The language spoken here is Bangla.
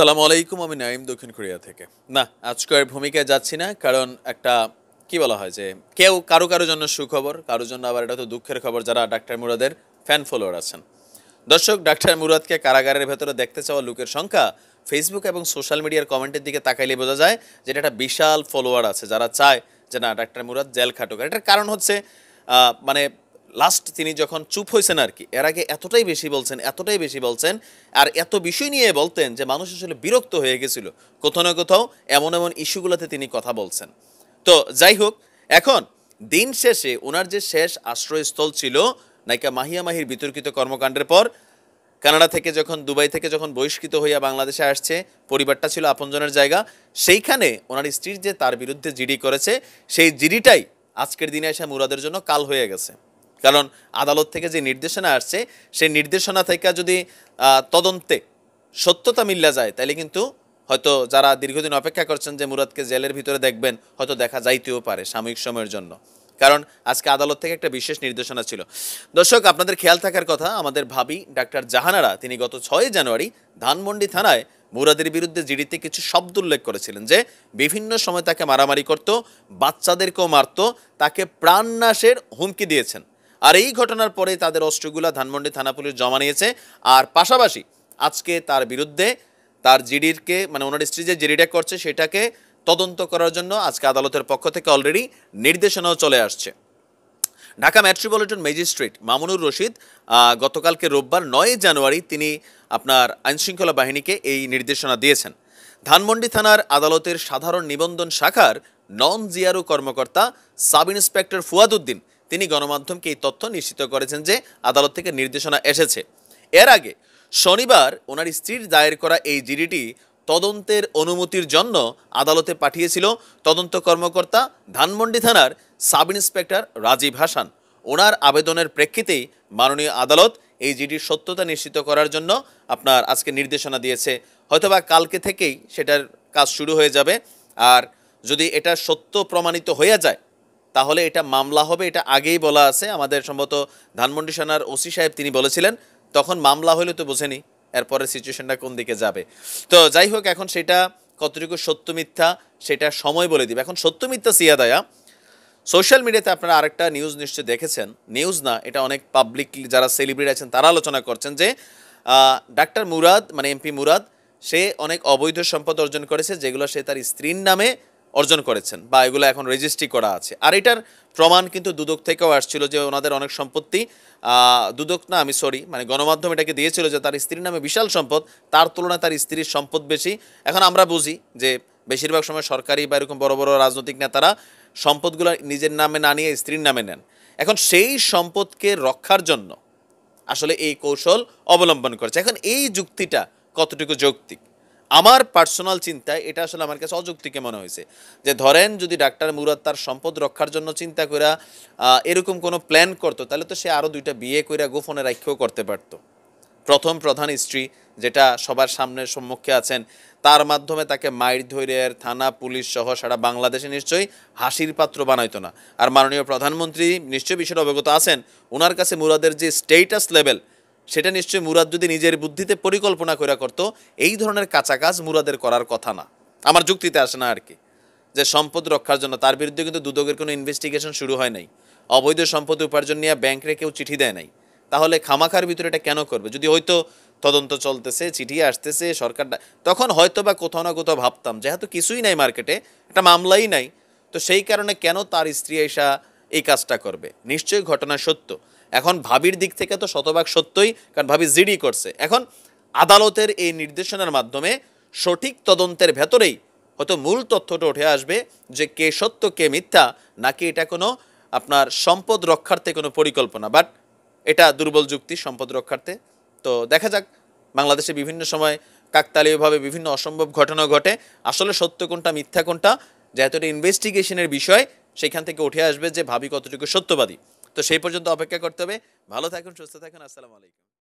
সালাম আলাইকুম আমি নাইম দক্ষিণ কোরিয়া থেকে না আজকের ভূমিকায় যাচ্ছি না কারণ একটা কি বলা হয় যে কেউ কারো কারো জন্য সুখবর কারোর জন্য আবার এটা তো দুঃখের খবর যারা ডাক্তার মুরাদের ফ্যান ফলোয়ার আছেন দর্শক ডাক্তার মুরাদকে কারাগারের ভেতরে দেখতে চাওয়া লোকের সংখ্যা ফেসবুক এবং সোশ্যাল মিডিয়ার কমেন্টের দিকে তাকাইলে বোঝা যায় যে এটা একটা বিশাল ফলোয়ার আছে যারা চায় যে না ডাক্তার মুরাদ জেল খাটুক এটার কারণ হচ্ছে মানে লাস্ট তিনি যখন চুপ হয়েছেন আর কি এর আগে এতটাই বেশি বলছেন এতটাই বেশি বলছেন আর এত বিষয় নিয়ে বলতেন যে মানুষ আসলে বিরক্ত হয়ে গেছিল কোথাও না কোথাও এমন এমন ইস্যুগুলোতে তিনি কথা বলছেন তো যাই হোক এখন দিন শেষে ওনার যে শেষ আশ্রয়স্থল ছিল নায়িকা মাহিয়া মাহির বিতর্কিত কর্মকাণ্ডের পর কানাডা থেকে যখন দুবাই থেকে যখন বহিষ্কৃত হইয়া বাংলাদেশে আসছে পরিবারটা ছিল আপনজনের জায়গা সেইখানে ওনার স্ত্রীর যে তার বিরুদ্ধে জিডি করেছে সেই জিডিটাই আজকের দিনে এসে মুরাদের জন্য কাল হয়ে গেছে কারণ আদালত থেকে যে নির্দেশনা আসছে সেই নির্দেশনা থেকে যদি তদন্তে সত্যতা মিল্লা যায় তাহলে কিন্তু হয়তো যারা দীর্ঘদিন অপেক্ষা করছেন যে মুরাদকে জেলের ভিতরে দেখবেন হয়তো দেখা যাইতেও পারে সাময়িক সময়ের জন্য কারণ আজকে আদালত থেকে একটা বিশেষ নির্দেশনা ছিল দর্শক আপনাদের খেয়াল থাকার কথা আমাদের ভাবি ডাক্তার জাহানারা তিনি গত ছয় জানুয়ারি ধানমন্ডি থানায় মুরাদের বিরুদ্ধে জিডিতে কিছু শব্দ উল্লেখ করেছিলেন যে বিভিন্ন সময় তাকে মারামারি করত বাচ্চাদেরকেও মারত তাকে প্রাণনাশের হুমকি দিয়েছেন আর এই ঘটনার পরে তাদের অস্ত্রগুলা ধানমন্ডি থানা পুলিশ জমা নিয়েছে আর পাশাপাশি আজকে তার বিরুদ্ধে তার জিডিরকে মানে ওনার স্ত্রী যে জিডিটা করছে সেটাকে তদন্ত করার জন্য আজকে আদালতের পক্ষ থেকে অলরেডি নির্দেশনাও চলে আসছে ঢাকা মেট্রোপলিটন ম্যাজিস্ট্রেট মামুনুর রশিদ গতকালকে রোববার নয় জানুয়ারি তিনি আপনার আইনশৃঙ্খলা বাহিনীকে এই নির্দেশনা দিয়েছেন ধানমন্ডি থানার আদালতের সাধারণ নিবন্ধন শাখার নন জিয়ারু কর্মকর্তা সাব ইন্সপেক্টর ফুয়াদুদ্দিন তিনি গণমাধ্যমকে এই তথ্য নিশ্চিত করেছেন যে আদালত থেকে নির্দেশনা এসেছে এর আগে শনিবার ওনার স্ত্রীর দায়ের করা এই জিডিটি তদন্তের অনুমতির জন্য আদালতে পাঠিয়েছিল তদন্ত কর্মকর্তা ধানমন্ডি থানার সাব ইন্সপেক্টর রাজীব হাসান ওনার আবেদনের প্রেক্ষিতেই মাননীয় আদালত এই জিডির সত্যতা নিশ্চিত করার জন্য আপনার আজকে নির্দেশনা দিয়েছে হয়তোবা কালকে থেকেই সেটার কাজ শুরু হয়ে যাবে আর যদি এটা সত্য প্রমাণিত হয়ে যায় তাহলে এটা মামলা হবে এটা আগেই বলা আছে আমাদের সম্ভবত ধানমন্ডি সেনার ওসি সাহেব তিনি বলেছিলেন তখন মামলা হলে তো বোঝেনি এরপরে সিচুয়েশনটা কোন দিকে যাবে তো যাই হোক এখন সেটা কতটুকু সত্য মিথ্যা সেটা সময় বলে দিবে এখন সত্য মিথ্যা সিয়াদায়া সোশ্যাল মিডিয়াতে আপনারা আরেকটা নিউজ নিশ্চয়ই দেখেছেন নিউজ না এটা অনেক পাবলিক যারা সেলিব্রিটি আছেন তারা আলোচনা করছেন যে ডাক্তার মুরাদ মানে এমপি মুরাদ সে অনেক অবৈধ সম্পদ অর্জন করেছে যেগুলো সে তার স্ত্রীর নামে অর্জন করেছেন বা এগুলো এখন রেজিস্ট্রি করা আছে আর এটার প্রমাণ কিন্তু দুদক থেকেও আসছিল যে ওনাদের অনেক সম্পত্তি দুদক না আমি সরি মানে গণমাধ্যম এটাকে দিয়েছিল যে তার স্ত্রীর নামে বিশাল সম্পদ তার তুলনায় তার স্ত্রীর সম্পদ বেশি এখন আমরা বুঝি যে বেশিরভাগ সময় সরকারি বা এরকম বড় বড় রাজনৈতিক নেতারা সম্পদগুলো নিজের নামে না নিয়ে স্ত্রীর নামে নেন এখন সেই সম্পদকে রক্ষার জন্য আসলে এই কৌশল অবলম্বন করেছে এখন এই যুক্তিটা কতটুকু যৌক্তিক আমার পার্সোনাল চিন্তায় এটা আসলে আমার কাছে অযৌক্তিকে মনে হয়েছে যে ধরেন যদি ডাক্তার মুরাদ তার সম্পদ রক্ষার জন্য চিন্তা করে এরকম কোনো প্ল্যান করতো তাহলে তো সে আরও দুইটা বিয়ে করে গোপনে রাখিও করতে পারতো প্রথম প্রধান স্ত্রী যেটা সবার সামনের সম্মুখে আছেন তার মাধ্যমে তাকে মাইর ধৈর্যের থানা পুলিশ সহ সারা বাংলাদেশে নিশ্চয়ই হাসির পাত্র বানাইতো না আর মাননীয় প্রধানমন্ত্রী নিশ্চয়ই বিষয়টা অবগত আছেন ওনার কাছে মুরাদের যে স্টেটাস লেভেল সেটা নিশ্চয়ই মুরাদ যদি নিজের বুদ্ধিতে পরিকল্পনা করে করত এই ধরনের কাঁচা কাজ মুরাদের করার কথা না আমার যুক্তিতে আসে না আর কি যে সম্পদ রক্ষার জন্য তার বিরুদ্ধে কিন্তু দুদকের কোনো ইনভেস্টিগেশন শুরু হয় নাই অবৈধ সম্পদ উপার্জন নিয়ে ব্যাংকে কেউ চিঠি দেয় নাই তাহলে খামাখার ভিতরে এটা কেন করবে যদি হয়তো তদন্ত চলতেছে চিঠি আসতেছে সরকার তখন হয়তো বা কোথাও না কোথাও ভাবতাম যেহেতু কিছুই নাই মার্কেটে একটা মামলাই নাই তো সেই কারণে কেন তার স্ত্রী এসা এই কাজটা করবে নিশ্চয়ই ঘটনা সত্য এখন ভাবির দিক থেকে তো শতভাগ সত্যই কারণ ভাবি জিডি করছে এখন আদালতের এই নির্দেশনার মাধ্যমে সঠিক তদন্তের ভেতরেই হয়তো মূল তথ্যটা উঠে আসবে যে কে সত্য কে মিথ্যা নাকি এটা কোনো আপনার সম্পদ রক্ষার্থে কোনো পরিকল্পনা বাট এটা দুর্বল যুক্তি সম্পদ রক্ষার্থে তো দেখা যাক বাংলাদেশে বিভিন্ন সময় কাকতালীয়ভাবে বিভিন্ন অসম্ভব ঘটনা ঘটে আসলে সত্য কোনটা মিথ্যা কোনটা যেহেতু এটা ইনভেস্টিগেশনের বিষয় সেখান থেকে উঠে আসবে যে ভাবি কতটুকু সত্যবাদী তো সেই পর্যন্ত অপেক্ষা করতে হবে ভালো থাকুন সুস্থ থাকুন আসসালামু আলাইকুম